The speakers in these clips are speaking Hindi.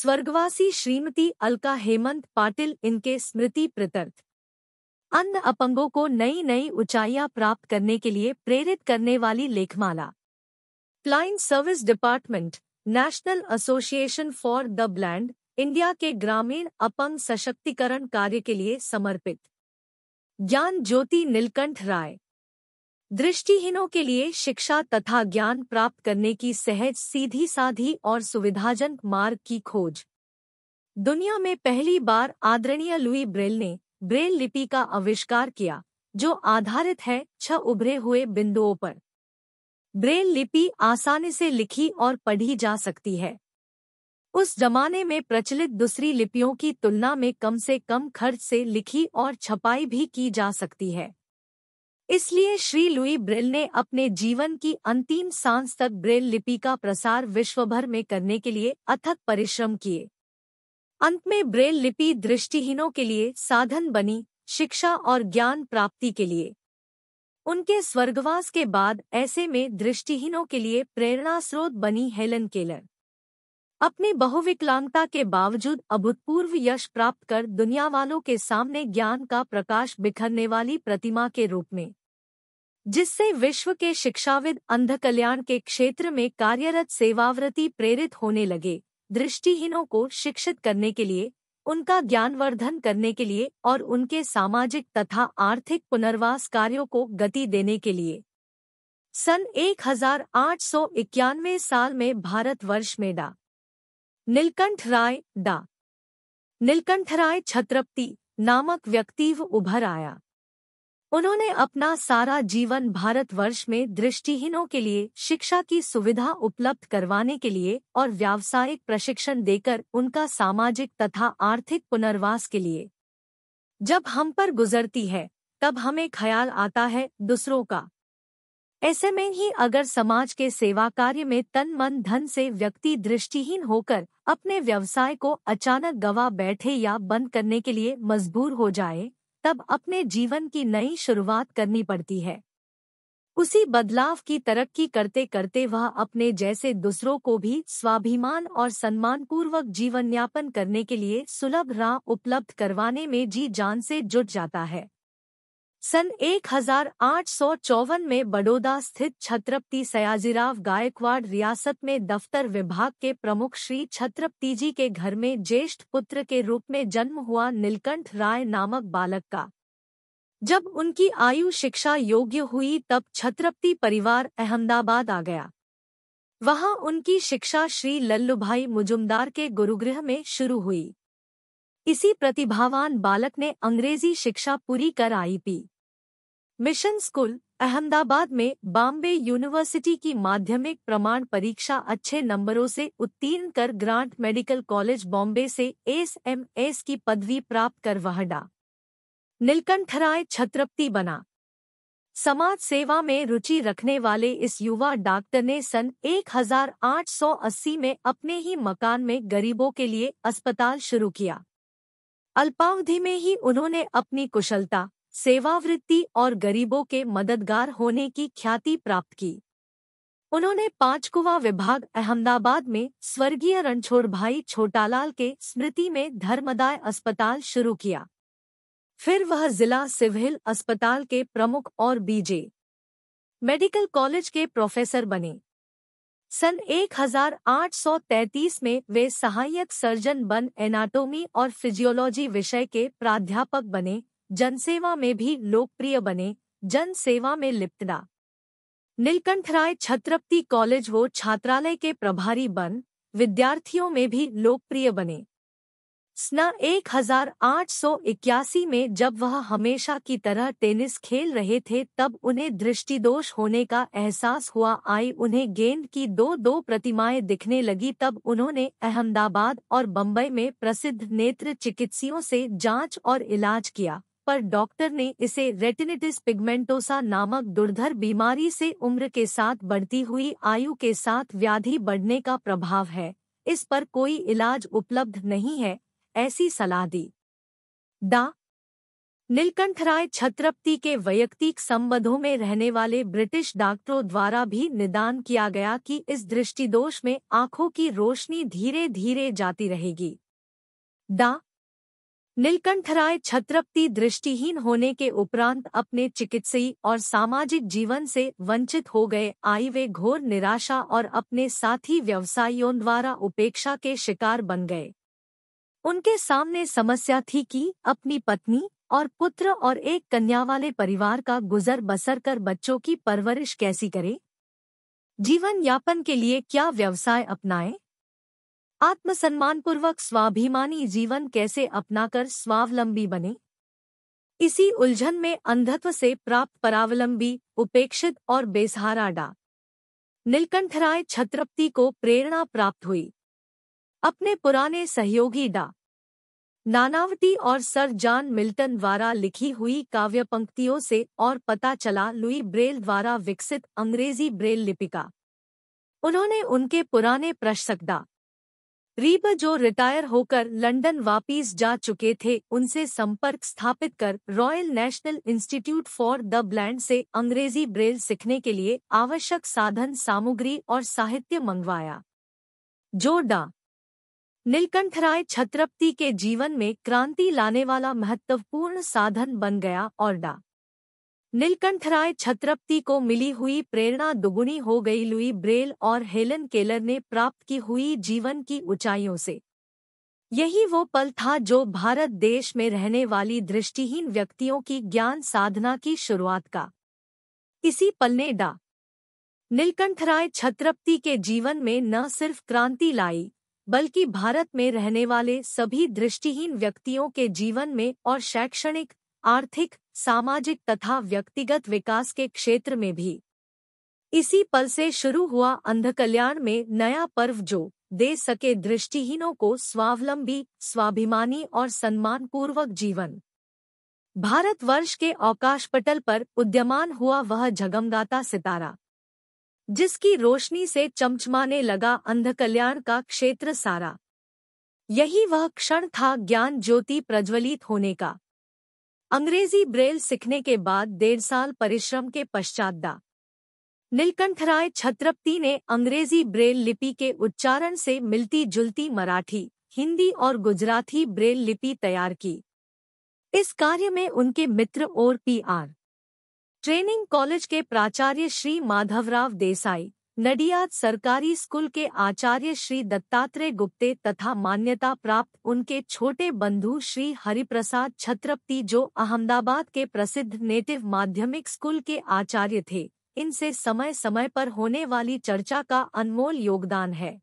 स्वर्गवासी श्रीमती अलका हेमंत पाटिल इनके स्मृति प्रतर्थ अन्य अपंगों को नई नई ऊंचाइयां प्राप्त करने के लिए प्रेरित करने वाली लेखमाला client service department national association for the blind India के ग्रामीण अपंग सशक्तिकरण कार्य के लिए समर्पित ज्ञान ज्योति नीलकंठ राय दृष्टिहीनों के लिए शिक्षा तथा ज्ञान प्राप्त करने की सहज सीधी साधी और सुविधाजनक मार्ग की खोज दुनिया में पहली बार आदरणीय लुई ब्रेल ने ब्रेल लिपि का आविष्कार किया जो आधारित है छह उभरे हुए बिंदुओं पर ब्रेल लिपि आसानी से लिखी और पढ़ी जा सकती है उस जमाने में प्रचलित दूसरी लिपियों की तुलना में कम से कम खर्च से लिखी और छपाई भी की जा सकती है इसलिए श्री लुई ब्रेल ने अपने जीवन की अंतिम सांस तक ब्रेल लिपि का प्रसार विश्वभर में करने के लिए अथक परिश्रम किए अंत में ब्रेल लिपि दृष्टिहीनों के लिए साधन बनी शिक्षा और ज्ञान प्राप्ति के लिए उनके स्वर्गवास के बाद ऐसे में दृष्टिहीनों के लिए प्रेरणा स्रोत बनी हेलन केलर अपनी बहुविकलांगता के बावजूद अभूतपूर्व यश प्राप्त कर दुनिया वालों के सामने ज्ञान का प्रकाश बिखरने वाली प्रतिमा के रूप में जिससे विश्व के शिक्षाविद अंध कल्याण के क्षेत्र में कार्यरत सेवाव्रती प्रेरित होने लगे दृष्टिहीनों को शिक्षित करने के लिए उनका ज्ञानवर्धन करने के लिए और उनके सामाजिक तथा आर्थिक पुनर्वास कार्यों को गति देने के लिए सन एक साल में भारतवर्ष में डा नीलकंठ राय डा नीलकंठ राय छत्रपति नामक व्यक्तिव उभर आया उन्होंने अपना सारा जीवन भारतवर्ष में दृष्टिहीनों के लिए शिक्षा की सुविधा उपलब्ध करवाने के लिए और व्यावसायिक प्रशिक्षण देकर उनका सामाजिक तथा आर्थिक पुनर्वास के लिए जब हम पर गुजरती है तब हमें ख्याल आता है दूसरों का ऐसे में ही अगर समाज के सेवा कार्य में तन मन धन से व्यक्ति दृष्टिहीन होकर अपने व्यवसाय को अचानक गवा बैठे या बंद करने के लिए मजबूर हो जाए तब अपने जीवन की नई शुरुआत करनी पड़ती है उसी बदलाव की तरक्की करते करते वह अपने जैसे दूसरों को भी स्वाभिमान और सम्मानपूर्वक जीवन यापन करने के लिए सुलभ राह उपलब्ध करवाने में जी जान से जुट जाता है सन एक में बड़ौदा स्थित छत्रपति सयाजीराव गायकवाड़ रियासत में दफ्तर विभाग के प्रमुख श्री छत्रपति जी के घर में ज्येष्ठ पुत्र के रूप में जन्म हुआ नीलकंठ राय नामक बालक का जब उनकी आयु शिक्षा योग्य हुई तब छत्रपति परिवार अहमदाबाद आ गया वहां उनकी शिक्षा श्री लल्लूभाई मुजुमदार के गुरुगृह में शुरू हुई इसी प्रतिभावान बालक ने अंग्रेजी शिक्षा पूरी कर I P mission school Ahmedabad में बॉम्बे यूनिवर्सिटी की माध्यमिक प्रमाण परीक्षा अच्छे नंबरों से उत्तीर्ण कर ग्रांट मेडिकल कॉलेज बॉम्बे से एसएमएस की पदवी प्राप्त कर वहडा नीलकंठ राय छत्रपति बना समाज सेवा में रुचि रखने वाले इस युवा डॉक्टर ने सन 1880 में अपने ही मकान में गरीबों के लिए अस्पताल शुरू किया अल्पावधि में ही उन्होंने अपनी कुशलता सेवावृत्ति और गरीबों के मददगार होने की ख्याति प्राप्त की उन्होंने पांचकुवा विभाग अहमदाबाद में स्वर्गीय रणछोड़ भाई छोटालाल के स्मृति में धर्मदाय अस्पताल शुरू किया फिर वह जिला सिविल अस्पताल के प्रमुख और बीजे मेडिकल कॉलेज के प्रोफेसर बने सन 1833 में वे सहायक सर्जन बन एनाटोमी और फिजियोलॉजी विषय के प्राध्यापक बने जनसेवा में भी लोकप्रिय बने जनसेवा में लिप्तना नीलकंठ राय छत्रपति कॉलेज वो छात्रालय के प्रभारी बन विद्यार्थियों में भी लोकप्रिय बने स्ना 1881 में जब वह हमेशा की तरह टेनिस खेल रहे थे तब उन्हें दृष्टिदोष होने का एहसास हुआ आई उन्हें गेंद की दो दो प्रतिमाएं दिखने लगी तब उन्होंने अहमदाबाद और बम्बई में प्रसिद्ध नेत्र चिकित्सियों से जांच और इलाज किया पर डॉक्टर ने इसे रेटिनिटिस पिगमेंटोसा नामक दुर्धर बीमारी से उम्र के साथ बढ़ती हुई आयु के साथ व्याधि बढ़ने का प्रभाव है इस पर कोई इलाज उपलब्ध नहीं है ऐसी सलाह दी डा नीलकंठराय छत्रपति के वैयक्तिक संबंधों में रहने वाले ब्रिटिश डॉक्टरों द्वारा भी निदान किया गया कि इस दृष्टिदोष में आंखों की रोशनी धीरे धीरे जाती रहेगी डा नीलकंठराय छत्रपति दृष्टिहीन होने के उपरांत अपने चिकित्सीय और सामाजिक जीवन से वंचित हो गए आई वे घोर निराशा और अपने साथी व्यवसायियों द्वारा उपेक्षा के शिकार बन गए उनके सामने समस्या थी कि अपनी पत्नी और पुत्र और एक कन्या वाले परिवार का गुजर बसर कर बच्चों की परवरिश कैसी करें जीवन यापन के लिए क्या व्यवसाय अपनाएं पूर्वक स्वाभिमानी जीवन कैसे अपनाकर स्वावलंबी बने इसी उलझन में अंधत्व से प्राप्त परावलंबी उपेक्षित और बेसहारा डा नीलकंठराय छत्रपति को प्रेरणा प्राप्त हुई अपने पुराने सहयोगी डा नानावटी और सर जॉन मिल्टन द्वारा लिखी हुई काव्य पंक्तियों से और पता चला लुई ब्रेल द्वारा विकसित अंग्रेजी ब्रेल लिपिका उन्होंने उनके पुराने प्रशसक डा रीब जो रिटायर होकर लंदन वापस जा चुके थे उनसे संपर्क स्थापित कर royal national institute for the blind से अंग्रेजी ब्रेल सीखने के लिए आवश्यक साधन सामग्री और साहित्य मंगवाया नीलकंठ राय छत्रपति के जीवन में क्रांति लाने वाला महत्वपूर्ण साधन बन गया और डा नीलकंठराय छत्रपति को मिली हुई प्रेरणा दुगुनी हो गई लुई ब्रेल और हेलन केलर ने प्राप्त की हुई जीवन की ऊंचाइयों से यही वो पल था जो भारत देश में रहने वाली दृष्टिहीन व्यक्तियों की ज्ञान साधना की शुरुआत का इसी पल ने डा नीलकंठराय छत्रपति के जीवन में न सिर्फ क्रांति लाई बल्कि भारत में रहने वाले सभी दृष्टिहीन व्यक्तियों के जीवन में और शैक्षणिक आर्थिक सामाजिक तथा व्यक्तिगत विकास के क्षेत्र में भी इसी पल से शुरू हुआ अंधकल्याण में नया पर्व जो दे सके दृष्टिहीनों को स्वावलंबी स्वाभिमानी और सम्मानपूर्वक जीवन भारतवर्ष के अवकाश पटल पर उद्यमान हुआ वह झगमगाता सितारा जिसकी रोशनी से चमचमाने लगा अंधकल्याण का क्षेत्र सारा यही वह क्षण था ज्ञान ज्योति प्रज्वलित होने का अंग्रेजी ब्रेल सीखने के बाद डेढ़ साल परिश्रम के पश्चात दा नीलकंठ राय छत्रपति ने अंग्रेजी ब्रेल लिपि के उच्चारण से मिलती जुलती मराठी हिंदी और गुजराती ब्रेल लिपि तैयार की इस कार्य में उनके मित्र और पीआर ट्रेनिंग कॉलेज के प्राचार्य श्री माधवराव देसाई नडियाद सरकारी स्कूल के आचार्य श्री दत्तात्रेय गुप्ते तथा मान्यता प्राप्त उनके छोटे बंधु श्री हरिप्रसाद छत्रपति जो अहमदाबाद के प्रसिद्ध नेटिव माध्यमिक स्कूल के आचार्य थे इनसे समय समय पर होने वाली चर्चा का अनमोल योगदान है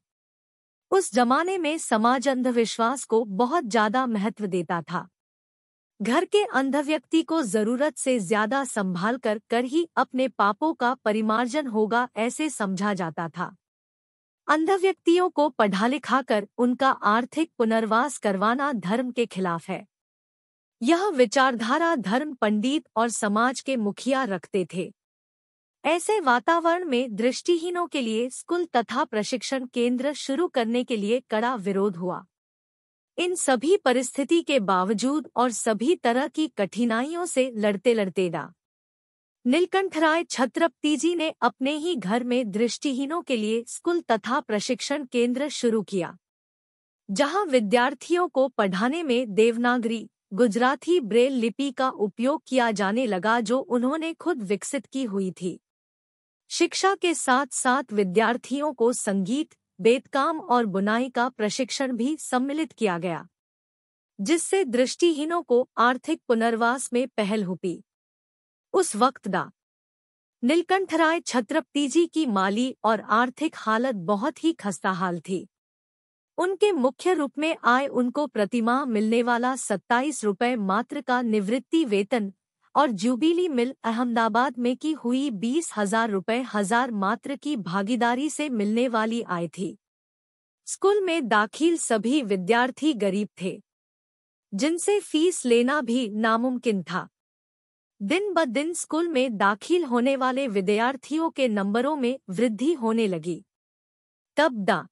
उस जमाने में समाज अंधविश्वास को बहुत ज्यादा महत्व देता था घर के अंध व्यक्ति को जरूरत से ज्यादा संभाल कर कर ही अपने पापों का परिमार्जन होगा ऐसे समझा जाता था अंध व्यक्तियों को पढ़ा लिखा कर उनका आर्थिक पुनर्वास करवाना धर्म के खिलाफ है यह विचारधारा धर्म पंडित और समाज के मुखिया रखते थे ऐसे वातावरण में दृष्टिहीनों के लिए स्कूल तथा प्रशिक्षण केंद्र शुरू करने के लिए कड़ा विरोध हुआ इन सभी परिस्थिति के बावजूद और सभी तरह की कठिनाइयों से लड़ते लड़ते डा नीलकंठराय छत्रपति जी ने अपने ही घर में दृष्टिहीनों के लिए स्कूल तथा प्रशिक्षण केंद्र शुरू किया जहां विद्यार्थियों को पढ़ाने में देवनागरी गुजराती ब्रेल लिपि का उपयोग किया जाने लगा जो उन्होंने खुद विकसित की हुई थी शिक्षा के साथ साथ विद्यार्थियों को संगीत बेतकाम और बुनाई का प्रशिक्षण भी सम्मिलित किया गया जिससे दृष्टिहीनों को आर्थिक पुनर्वास में पहल हुपी उस वक्त दा नीलकंठराय छत्रपति जी की माली और आर्थिक हालत बहुत ही खस्ताहाल थी उनके मुख्य रूप में आय उनको प्रतिमाह मिलने वाला सत्ताईस रुपये मात्र का निवृत्ति वेतन और जुबिली मिल अहमदाबाद में की हुई बीस हजार रुपये हजार मात्र की भागीदारी से मिलने वाली आय थी स्कूल में दाखिल सभी विद्यार्थी गरीब थे जिनसे फीस लेना भी नामुमकिन था दिन ब दिन स्कूल में दाखिल होने वाले विद्यार्थियों के नंबरों में वृद्धि होने लगी तब दा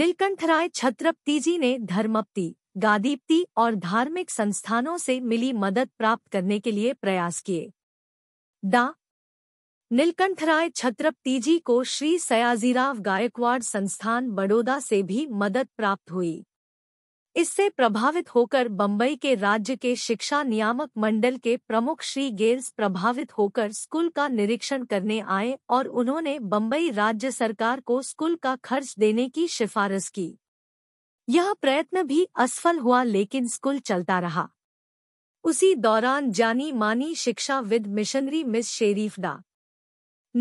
नीलकंठराय छत्रपति जी ने धर्मपति गादीप्ति और धार्मिक संस्थानों से मिली मदद प्राप्त करने के लिए प्रयास किए डा नीलकंठराय छत्रपति जी को श्री सयाजीराव गायकवाड़ संस्थान बड़ौदा से भी मदद प्राप्त हुई इससे प्रभावित होकर बंबई के राज्य के शिक्षा नियामक मंडल के प्रमुख श्री गेल्स प्रभावित होकर स्कूल का निरीक्षण करने आए और उन्होंने बंबई राज्य सरकार को स्कूल का खर्च देने की सिफारिश की यह प्रयत्न भी असफल हुआ लेकिन स्कूल चलता रहा उसी दौरान जानी मानी शिक्षा विद मिशनरी मिस शेरीफ डा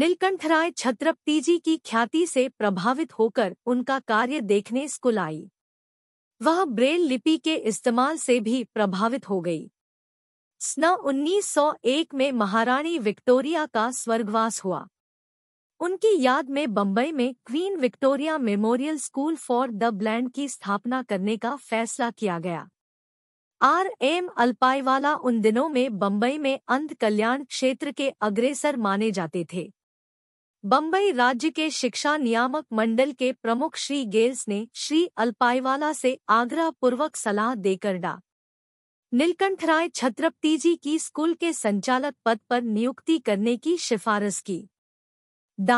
नीलकंठराय छत्रपति जी की ख्याति से प्रभावित होकर उनका कार्य देखने स्कूल आई वह ब्रेल लिपि के इस्तेमाल से भी प्रभावित हो गई स्न 1901 में महारानी विक्टोरिया का स्वर्गवास हुआ उनकी याद में बम्बई में Queen Victoria memorial school for the blind की स्थापना करने का फैसला किया गया आर एम अल्पाईवाला उन दिनों में बम्बई में अंध कल्याण क्षेत्र के अग्रेसर माने जाते थे बम्बई राज्य के शिक्षा नियामक मंडल के प्रमुख श्री गेल्स ने श्री अल्पाईवाला से आग्रहपूर्वक सलाह देकर डा नीलकंठ राय छत्रपति जी की स्कूल के संचालक पद पर नियुक्ति करने की सिफारिश की दा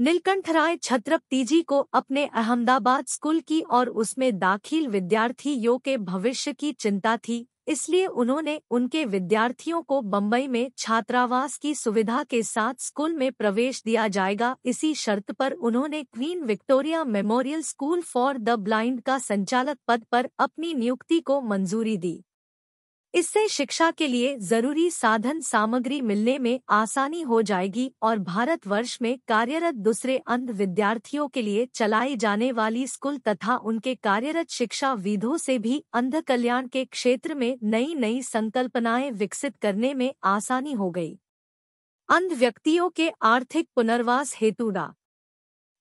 नीलकंठराय छत्रपतिजी को अपने अहमदाबाद स्कूल की और उसमें दाखिल विद्यार्थियों के भविष्य की चिंता थी इसलिए उन्होंने उनके विद्यार्थियों को बम्बई में छात्रावास की सुविधा के साथ स्कूल में प्रवेश दिया जाएगा इसी शर्त पर उन्होंने Queen Victoria memorial school for the blind का संचालक पद पर अपनी नियुक्ति को मंजूरी दी इससे शिक्षा के लिए जरूरी साधन सामग्री मिलने में आसानी हो जाएगी और भारतवर्ष में कार्यरत दूसरे अंध विद्यार्थियों के लिए चलाई जाने वाली स्कूल तथा उनके कार्यरत शिक्षा विधों से भी अंध कल्याण के क्षेत्र में नई नई संकल्पनाएं विकसित करने में आसानी हो गई अंध व्यक्तियों के आर्थिक पुनर्वास हेतु डा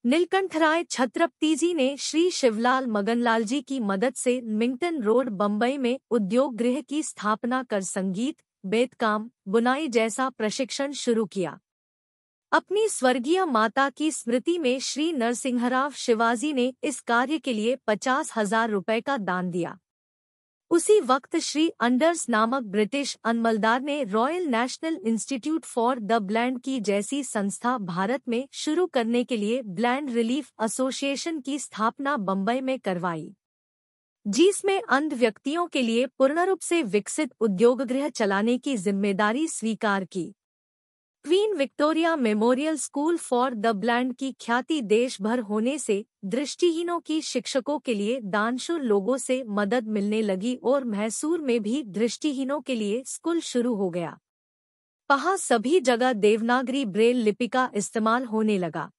नीलकंठ राय छत्रपति जी ने श्री शिवलाल मगनलाल जी की मदद से मिंगटन रोड बम्बई में उद्योग गृह की स्थापना कर संगीत बेतकाम बुनाई जैसा प्रशिक्षण शुरू किया अपनी स्वर्गीय माता की स्मृति में श्री नरसिंहराव शिवाजी ने इस कार्य के लिए पचास हजार रुपये का दान दिया उसी वक्त श्री अंडर्स नामक ब्रिटिश अनमलदार ने royal national institute for the blind की जैसी संस्था भारत में शुरू करने के लिए ब्लैंड रिलीफ एसोसिएशन की स्थापना बम्बई में करवाई जिसमें अंध व्यक्तियों के लिए पूर्ण रूप से विकसित उद्योग गृह चलाने की जिम्मेदारी स्वीकार की Queen Victoria memorial school for the blind की ख्याति देश भर होने से दृष्टिहीनों की शिक्षकों के लिए दानशुर लोगों से मदद मिलने लगी और मैसूर में भी दृष्टिहीनों के लिए स्कूल शुरू हो गया वहाँ सभी जगह देवनागरी ब्रेल लिपि का इस्तेमाल होने लगा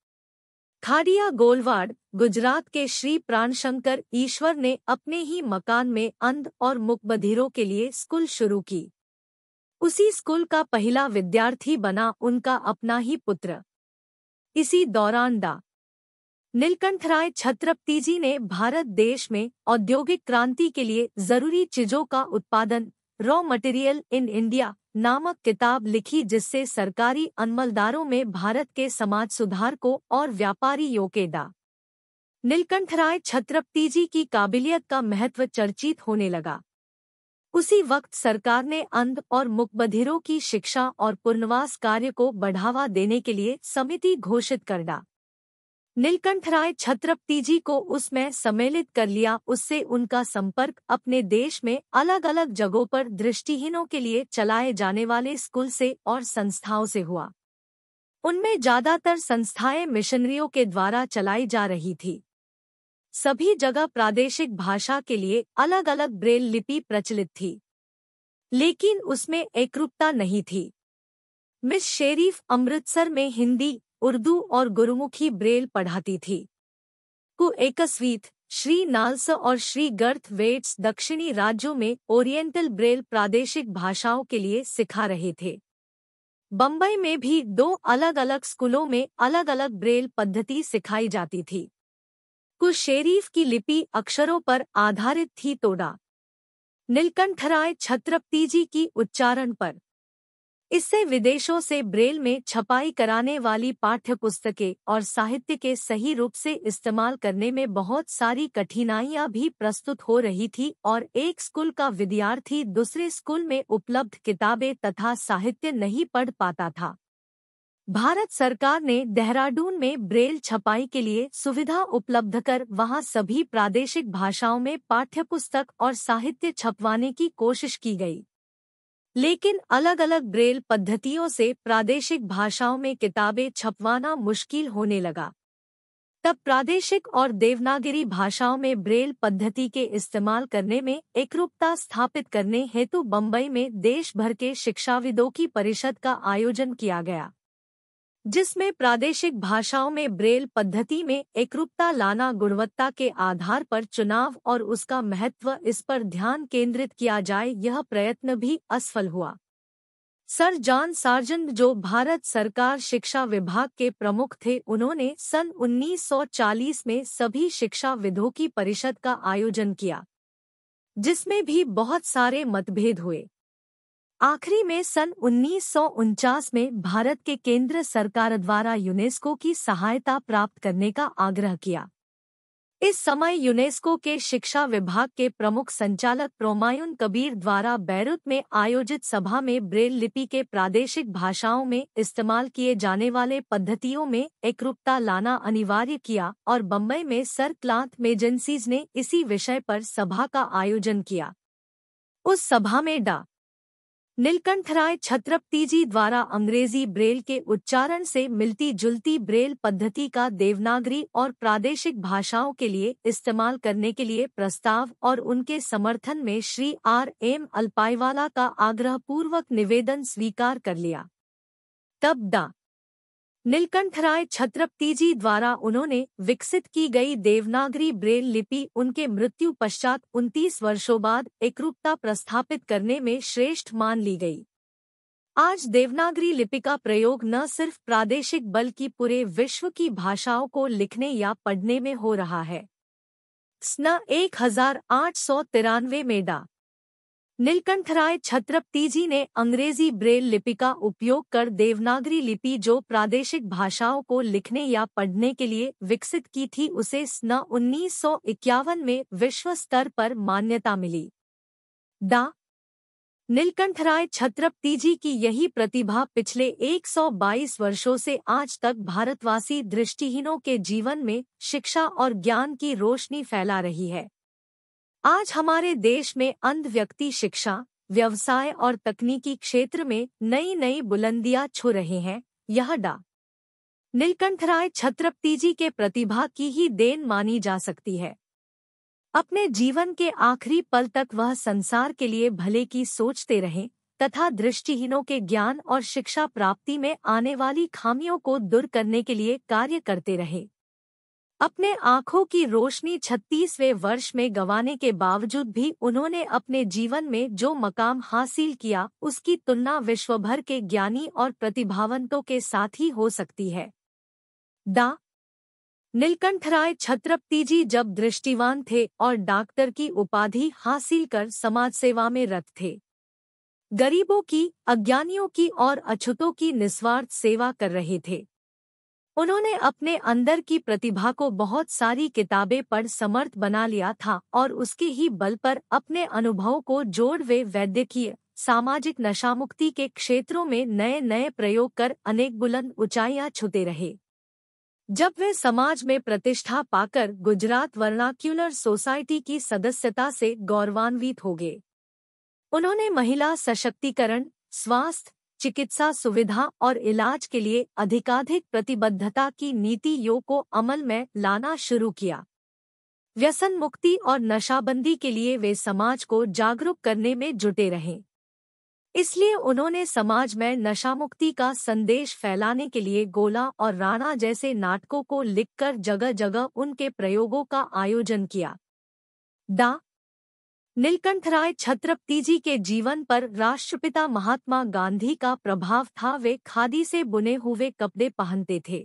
खाड़िया गोलवाड़ गुजरात के श्री प्राणशंकर ईश्वर ने अपने ही मकान में अंध और मुकबधिरों के लिए स्कूल शुरू की उसी स्कूल का पहला विद्यार्थी बना उनका अपना ही पुत्र इसी दौरान दा नीलकंठराय छत्रपति जी ने भारत देश में औद्योगिक क्रांति के लिए जरूरी चीजों का उत्पादन रॉ मटेरियल इन इंडिया नामक किताब लिखी जिससे सरकारी अनमलदारों में भारत के समाज सुधार को और व्यापारी योगेदा नीलकंठराय छत्रपति जी की काबिलियत का महत्व चर्चित होने लगा उसी वक्त सरकार ने अंध और मुकबधिरों की शिक्षा और पुनर्वास कार्य को बढ़ावा देने के लिए समिति घोषित कर डा नीलकंठ राय छत्रपति जी को उसमें सम्मिलित कर लिया उससे उनका संपर्क अपने देश में अलग अलग जगहों पर दृष्टिहीनों के लिए चलाए जाने वाले स्कूल से और संस्थाओं से हुआ उनमें ज्यादातर संस्थाएं मिशनरियों के द्वारा चलाई जा रही थी सभी जगह प्रादेशिक भाषा के लिए अलग अलग ब्रेल लिपि प्रचलित थी लेकिन उसमें एकरूपता नहीं थी मिस शेरीफ अमृतसर में हिंदी उर्दू और गुरुमुखी ब्रेल पढ़ाती थी कु एकस्वीत श्री नाल्स और श्री गर्थ वेट्स दक्षिणी राज्यों में ओरिएंटल ब्रेल प्रादेशिक भाषाओं के लिए सिखा रहे थे बम्बई में भी दो अलग अलग स्कूलों में अलग अलग ब्रेल पद्धति सिखाई जाती थी कुशेरीफ की लिपि अक्षरों पर आधारित थी तोड़ा नीलकंठराय छत्रपति जी की उच्चारण पर इससे विदेशों से ब्रेल में छपाई कराने वाली पाठ्य पुस्तकें और साहित्य के सही रूप से इस्तेमाल करने में बहुत सारी कठिनाइयां भी प्रस्तुत हो रही थी और एक स्कूल का विद्यार्थी दूसरे स्कूल में उपलब्ध किताबें तथा साहित्य नहीं पढ़ पाता था भारत सरकार ने देहरादून में ब्रेल छपाई के लिए सुविधा उपलब्ध कर वहां सभी प्रादेशिक भाषाओं में पाठ्यपुस्तक और साहित्य छपवाने की कोशिश की गई लेकिन अलग अलग ब्रेल पद्धतियों से प्रादेशिक भाषाओं में किताबें छपवाना मुश्किल होने लगा तब प्रादेशिक और देवनागिरी भाषाओं में ब्रेल पद्धति के इस्तेमाल करने में एकरूपता स्थापित करने हेतु बम्बई में देश भर के शिक्षाविदों की परिषद का आयोजन किया गया जिसमें प्रादेशिक भाषाओं में ब्रेल पद्धति में एकरूपता लाना गुणवत्ता के आधार पर चुनाव और उसका महत्व इस पर ध्यान केंद्रित किया जाए यह प्रयत्न भी असफल हुआ सर जॉन सार्जेंट जो भारत सरकार शिक्षा विभाग के प्रमुख थे उन्होंने सन 1940 में सभी शिक्षाविदों की परिषद का आयोजन किया जिसमें भी बहुत सारे मतभेद हुए आखिरी में सन उन्नीस में भारत के केंद्र सरकार द्वारा यूनेस्को की सहायता प्राप्त करने का आग्रह किया इस समय यूनेस्को के शिक्षा विभाग के प्रमुख संचालक प्रोमायुन कबीर द्वारा बैरूत में आयोजित सभा में ब्रेल लिपि के प्रादेशिक भाषाओं में इस्तेमाल किए जाने वाले पद्धतियों में एकरूपता लाना अनिवार्य किया और बम्बई में सर क्लांत मेजेंसीज ने इसी विषय पर सभा का आयोजन किया उस सभा में डा नीलकंठराय छत्रपति जी द्वारा अंग्रेजी ब्रेल के उच्चारण से मिलती जुलती ब्रेल पद्धति का देवनागरी और प्रादेशिक भाषाओं के लिए इस्तेमाल करने के लिए प्रस्ताव और उनके समर्थन में श्री आर एम अल्पाईवाला का आग्रहपूर्वक निवेदन स्वीकार कर लिया तब डा नीलकंठराय छत्रपति जी द्वारा उन्होंने विकसित की गई देवनागरी ब्रेल लिपि उनके मृत्यु पश्चात 29 वर्षों बाद एकरूपता प्रस्थापित करने में श्रेष्ठ मान ली गई आज देवनागरी लिपि का प्रयोग न सिर्फ प्रादेशिक बल्कि पूरे विश्व की भाषाओं को लिखने या पढ़ने में हो रहा है स्न एक हजार आठ सौ तिरानवे में डा नीलकंठराय छत्रपति जी ने अंग्रेजी ब्रेल लिपि का उपयोग कर देवनागरी लिपि जो प्रादेशिक भाषाओं को लिखने या पढ़ने के लिए विकसित की थी उसे सन उन्नीस में विश्व स्तर पर मान्यता मिली डा नीलकंठराय छत्रपति जी की यही प्रतिभा पिछले 122 वर्षों से आज तक भारतवासी दृष्टिहीनों के जीवन में शिक्षा और ज्ञान की रोशनी फैला रही है आज हमारे देश में अंध व्यक्ति शिक्षा व्यवसाय और तकनीकी क्षेत्र में नई नई बुलंदियां छू रहे हैं यह डा नीलकंठराय छत्रपति जी के प्रतिभा की ही देन मानी जा सकती है अपने जीवन के आखिरी पल तक वह संसार के लिए भले की सोचते रहें तथा दृष्टिहीनों के ज्ञान और शिक्षा प्राप्ति में आने वाली खामियों को दूर करने के लिए कार्य करते रहे अपने आंखों की रोशनी 36वें वर्ष में गंवाने के बावजूद भी उन्होंने अपने जीवन में जो मकाम हासिल किया उसकी तुलना विश्वभर के ज्ञानी और प्रतिभावंतों के साथ ही हो सकती है डा नीलकंठराय छत्रपति जी जब दृष्टिवान थे और डॉक्टर की उपाधि हासिल कर समाज सेवा में रत थे गरीबों की अज्ञानियों की और अछूतों की निस्वार्थ सेवा कर रहे थे उन्होंने अपने अंदर की प्रतिभा को बहुत सारी किताबें पढ़ समर्थ बना लिया था और उसके ही बल पर अपने अनुभवों को जोड़ वे वैद्यकीय सामाजिक नशामुक्ति के क्षेत्रों में नए नए प्रयोग कर अनेक बुलंद ऊंचाइयां छूते रहे जब वे समाज में प्रतिष्ठा पाकर गुजरात वर्नाक्यूलर सोसाइटी की सदस्यता से गौरवान्वित हो गए उन्होंने महिला सशक्तिकरण स्वास्थ्य चिकित्सा सुविधा और इलाज के लिए अधिकाधिक प्रतिबद्धता की नीति यो को अमल में लाना शुरू किया व्यसन मुक्ति और नशाबंदी के लिए वे समाज को जागरूक करने में जुटे रहे इसलिए उन्होंने समाज में नशामुक्ति का संदेश फैलाने के लिए गोला और राणा जैसे नाटकों को लिखकर जगह जगह उनके प्रयोगों का आयोजन किया डा नीलकंठ राय छत्रपति जी के जीवन पर राष्ट्रपिता महात्मा गांधी का प्रभाव था वे खादी से बुने हुए कपड़े पहनते थे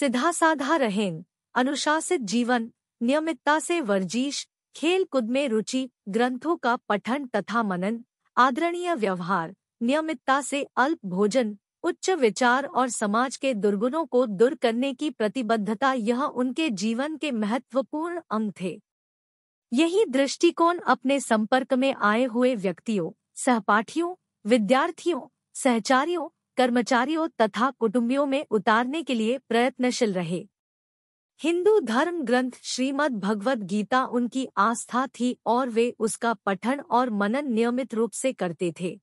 सीधा साधा रहें अनुशासित जीवन नियमितता से वर्जिश खेल कूद में रुचि ग्रंथों का पठन तथा मनन आदरणीय व्यवहार नियमितता से अल्प भोजन उच्च विचार और समाज के दुर्गुणों को दूर करने की प्रतिबद्धता यह उनके जीवन के महत्वपूर्ण अंग थे यही दृष्टिकोण अपने संपर्क में आए हुए व्यक्तियों सहपाठियों विद्यार्थियों सहचारियों कर्मचारियों तथा कुटुंबियों में उतारने के लिए प्रयत्नशील रहे हिंदू धर्म ग्रंथ श्रीमद् भगवद गीता उनकी आस्था थी और वे उसका पठन और मनन नियमित रूप से करते थे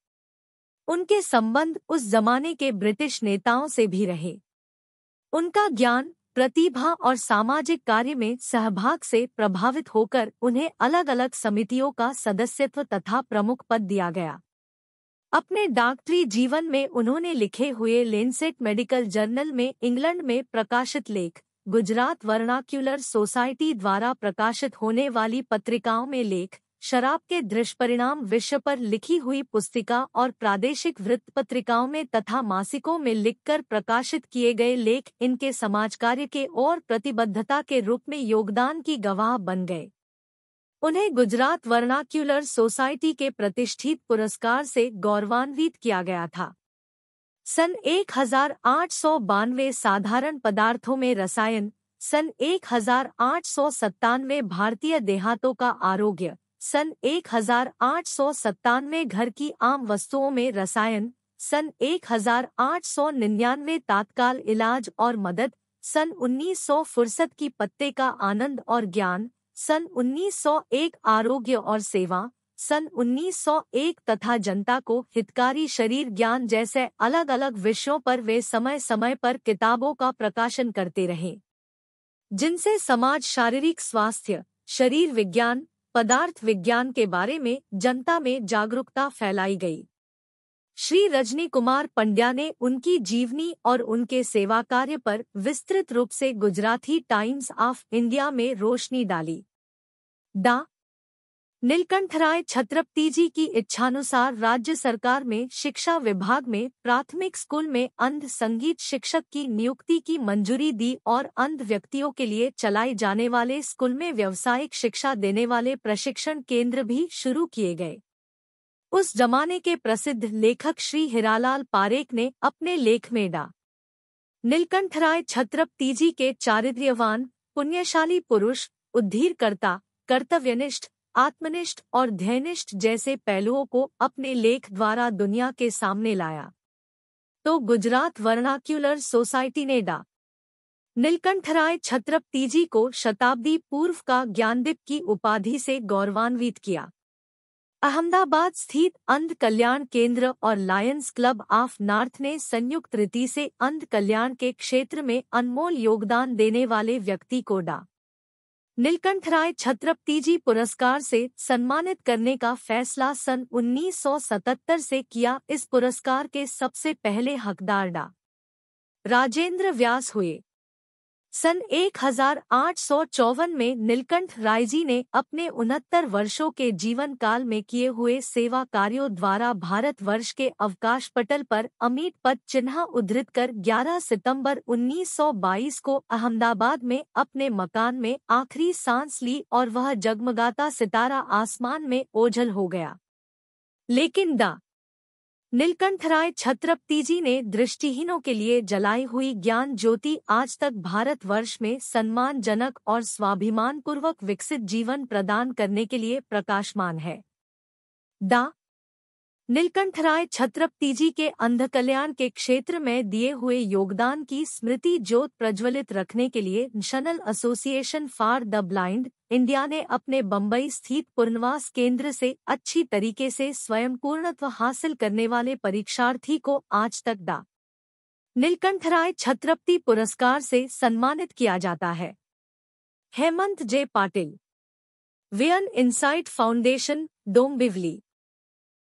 उनके संबंध उस जमाने के ब्रिटिश नेताओं से भी रहे उनका ज्ञान प्रतिभा और सामाजिक कार्य में सहभाग से प्रभावित होकर उन्हें अलग अलग समितियों का सदस्यत्व तथा प्रमुख पद दिया गया अपने डॉक्टरी जीवन में उन्होंने लिखे हुए लेंसेट मेडिकल जर्नल में इंग्लैंड में प्रकाशित लेख गुजरात वर्नाक्यूलर सोसाइटी द्वारा प्रकाशित होने वाली पत्रिकाओं में लेख शराब के दुष्परिणाम विषय पर लिखी हुई पुस्तिका और प्रादेशिक वृत्त पत्रिकाओं में तथा मासिकों में लिखकर प्रकाशित किए गए लेख इनके समाज कार्य के और प्रतिबद्धता के रूप में योगदान की गवाह बन गए उन्हें गुजरात वर्नाक्यूलर सोसाइटी के प्रतिष्ठित पुरस्कार से गौरवान्वित किया गया था सन एक साधारण पदार्थों में रसायन सन एक भारतीय देहातों का आरोग्य सन एक आठ सौ सत्तानवे घर की आम वस्तुओं में रसायन सन एक हजार आठ सौ निन्यानवे तात्काल इलाज और मदद सन उन्नीस सौ फुर्सत की पत्ते का आनंद और ज्ञान सन 1901 आरोग्य और सेवा सन 1901 तथा जनता को हितकारी शरीर ज्ञान जैसे अलग अलग विषयों पर वे समय समय पर किताबों का प्रकाशन करते रहे जिनसे समाज शारीरिक स्वास्थ्य शरीर विज्ञान पदार्थ विज्ञान के बारे में जनता में जागरूकता फैलाई गई श्री रजनी कुमार पंड्या ने उनकी जीवनी और उनके सेवा कार्य पर विस्तृत रूप से गुजराती टाइम्स ऑफ इंडिया में रोशनी डाली डा राय छत्रपति जी की इच्छानुसार राज्य सरकार में शिक्षा विभाग में प्राथमिक स्कूल में अंध संगीत शिक्षक की नियुक्ति की मंजूरी दी और अंध व्यक्तियों के लिए चलाए जाने वाले स्कूल में व्यावसायिक शिक्षा देने वाले प्रशिक्षण केंद्र भी शुरू किए गए उस जमाने के प्रसिद्ध लेखक श्री हिरालाल पारेख ने अपने लेख में डा नीलकंठराय छत्रपति जी के चारित्र्यवान पुण्यशाली पुरुष उद्धीरकर्ता कर्तव्यनिष्ठ आत्मनिष्ठ और ध्यनिष्ठ जैसे पहलुओं को अपने लेख द्वारा दुनिया के सामने लाया तो गुजरात वर्नाक्यूलर सोसाइटी ने डा नीलकंठराय छत्रप तीजी को शताब्दी पूर्व का ज्ञानदीप की उपाधि से गौरवान्वित किया अहमदाबाद स्थित अंध कल्याण केंद्र और लायंस क्लब ऑफ नॉर्थ ने संयुक्त रीति से अंध कल्याण के क्षेत्र में अनमोल योगदान देने वाले व्यक्ति को डा नीलकंठ राय छत्रपतिजी पुरस्कार से सम्मानित करने का फैसला सन 1977 से किया इस पुरस्कार के सबसे पहले हकदार डा राजेंद्र व्यास हुए सन एक में नीलकंठ रायजी ने अपने उनहत्तर वर्षों के जीवन काल में किए हुए सेवा कार्यों द्वारा भारत वर्ष के अवकाश पटल पर अमीट पद चिन्ह उद्धृत कर 11 सितंबर 1922 को अहमदाबाद में अपने मकान में आखिरी सांस ली और वह जगमगाता सितारा आसमान में ओझल हो गया लेकिन दा नीलकंठराय छत्रपति जी ने दृष्टिहीनों के लिए जलाई हुई ज्ञान ज्योति आज तक भारतवर्ष में सम्मानजनक और स्वाभिमानपूर्वक विकसित जीवन प्रदान करने के लिए प्रकाशमान है दा नीलकंठराय छत्रपति जी के अंध कल्याण के क्षेत्र में दिए हुए योगदान की स्मृति ज्योत प्रज्वलित रखने के लिए national association for the blind India ने अपने बम्बई स्थित पुनर्वास केंद्र से अच्छी तरीके से स्वयं पूर्णत्व हासिल करने वाले परीक्षार्थी को आज तक डा राय छत्रपति पुरस्कार से सम्मानित किया जाता है हेमंत जे पाटिल वियन इंसाइट फाउंडेशन डोंबिवली